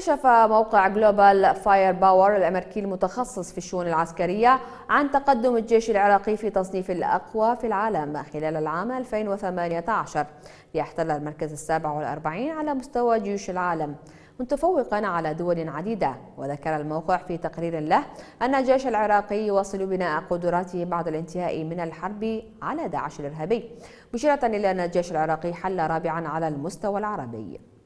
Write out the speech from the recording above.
كشف موقع جلوبال فاير باور الأمريكي المتخصص في الشؤون العسكرية عن تقدم الجيش العراقي في تصنيف الأقوى في العالم خلال العام 2018 ليحتل المركز السابع والأربعين على مستوى جيوش العالم متفوقا على دول عديدة وذكر الموقع في تقرير له أن الجيش العراقي يواصل بناء قدراته بعد الانتهاء من الحرب على داعش الإرهابي مشيرة إلى أن الجيش العراقي حل رابعا على المستوى العربي